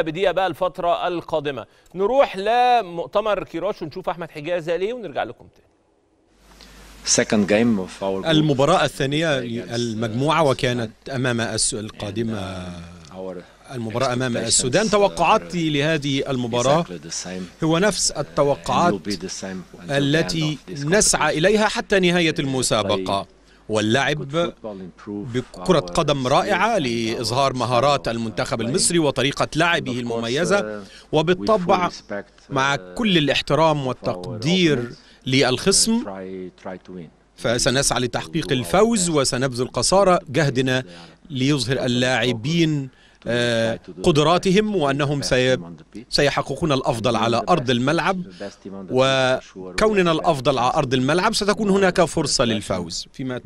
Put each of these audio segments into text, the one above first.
بدقيقه بقى الفتره القادمه نروح لمؤتمر كيراش ونشوف احمد قال ليه ونرجع لكم تاني المباراة الثانية uh, المجموعة وكانت أمام القادمة uh, المباراة أمام السودان توقعاتي لهذه المباراة هو نفس uh, التوقعات التي نسعى إليها حتى نهاية المسابقة واللعب بكرة قدم رائعة لإظهار مهارات المنتخب المصري وطريقة لعبه uh, المميزة وبالطبع uh, مع كل الاحترام والتقدير uh, للخصم فسنسعى لتحقيق الفوز وسنبذل قصارى جهدنا ليظهر اللاعبين آه، قدراتهم وأنهم سيحققون الأفضل على أرض الملعب وكوننا الأفضل على أرض الملعب ستكون هناك فرصة للفوز فيما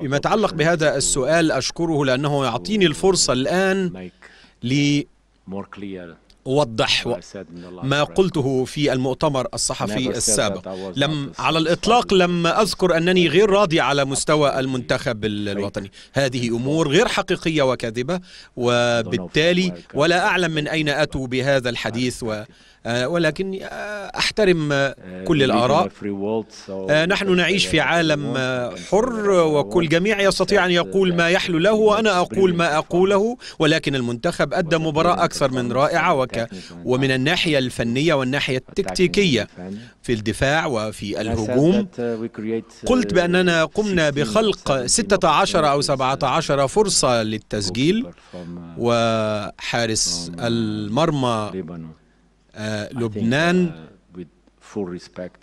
فيما يتعلق بهذا السؤال أشكره لأنه يعطيني الفرصة الآن ل أوضح ما قلته في المؤتمر الصحفي السابق لم على الإطلاق طيب. لم أذكر أنني غير راضي على مستوى المنتخب طيب. الوطني هذه أمور غير حقيقية وكاذبة وبالتالي ولا أعلم من أين أتوا بهذا الحديث و آه، ولكني آه، احترم آه، uh, كل الاراء نحن نعيش في عالم حر وكل جميع يستطيع ان يقول ما يحلو له وانا اقول ما اقوله ولكن المنتخب ادى مباراه اكثر من رائعه وك ومن الناحيه الفنيه والناحيه التكتيكيه في الدفاع وفي الهجوم uh, uh, قلت باننا قمنا بخلق 16 او 17 فرصه للتسجيل وحارس المرمى آه، لبنان uh,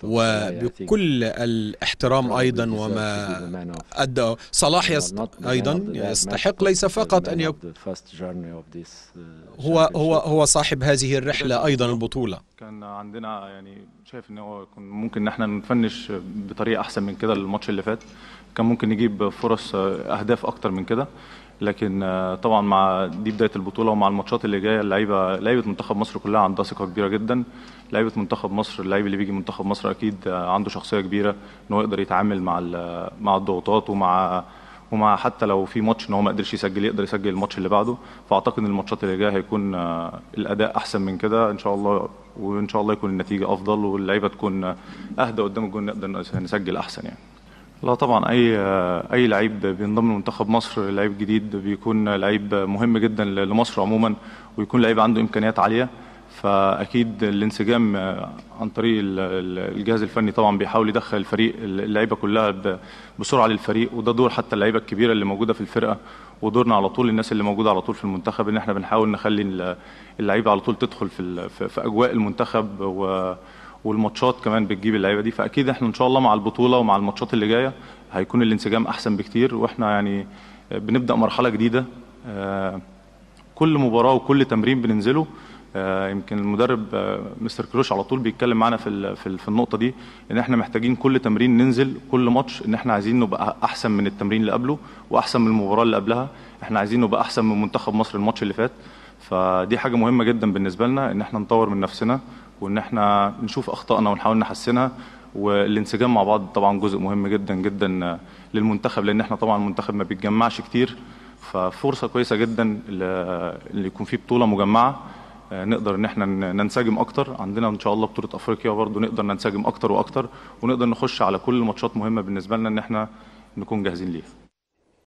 وبكل الاحترام ايضا وما ادى صلاح يست... ايضا يستحق ليس فقط ان يكون uh, هو هو هو صاحب هذه الرحله ايضا البطوله كان عندنا يعني شايف ان هو ممكن ان احنا نفنش بطريقه احسن من كده الماتش اللي فات كان ممكن نجيب فرص آه، اهداف اكتر من كده لكن آه، طبعا مع دي بدايه البطوله ومع الماتشات اللي جايه اللعيبه لعيبه منتخب مصر كلها عندها ثقه كبيره جدا لعيبه منتخب مصر اللعيب اللي بيجي منتخب مصر اكيد آه، عنده شخصيه كبيره ان هو يقدر يتعامل مع آه، مع الضغوطات ومع ومع حتى لو في ماتش ان هو ما قدرش يسجل يقدر يسجل الماتش اللي بعده فاعتقد ان الماتشات اللي جايه هيكون الاداء احسن من كده ان شاء الله وان شاء الله يكون النتيجه افضل واللعيبه تكون اهدى قدام الجون نقدر نسجل احسن يعني لا طبعا اي اي لعيب بينضم لمنتخب مصر لعيب جديد بيكون لعيب مهم جدا لمصر عموما ويكون لعيب عنده امكانيات عاليه فاكيد الانسجام عن طريق الجهاز الفني طبعا بيحاول يدخل الفريق اللعيبه كلها بسرعه للفريق وده دور حتى اللعيبه الكبيره اللي موجوده في الفرقه ودورنا على طول الناس اللي موجوده على طول في المنتخب ان احنا بنحاول نخلي اللعيبه على طول تدخل في في اجواء المنتخب و والماتشات كمان بتجيب اللعيبه دي فاكيد احنا ان شاء الله مع البطوله ومع الماتشات اللي جايه هيكون الانسجام احسن بكتير واحنا يعني بنبدا مرحله جديده آه، كل مباراه وكل تمرين بننزله آه، يمكن المدرب آه، مستر كروش على طول بيتكلم معانا في في النقطه دي ان احنا محتاجين كل تمرين ننزل كل ماتش ان احنا عايزين نبقى احسن من التمرين اللي قبله واحسن من المباراه اللي قبلها احنا عايزين نبقى احسن من منتخب مصر الماتش اللي فات فدي حاجه مهمه جدا بالنسبه لنا ان احنا نطور من نفسنا وان احنا نشوف اخطائنا ونحاول نحسنها والانسجام مع بعض طبعا جزء مهم جدا جدا للمنتخب لان احنا طبعا المنتخب ما بيتجمعش كتير ففرصه كويسه جدا اللي يكون في بطوله مجمعه نقدر ان احنا ننسجم اكتر عندنا ان شاء الله بطوله افريقيا برضو نقدر ننسجم اكتر واكتر ونقدر نخش على كل ماتشات مهمه بالنسبه لنا ان احنا نكون جاهزين ليها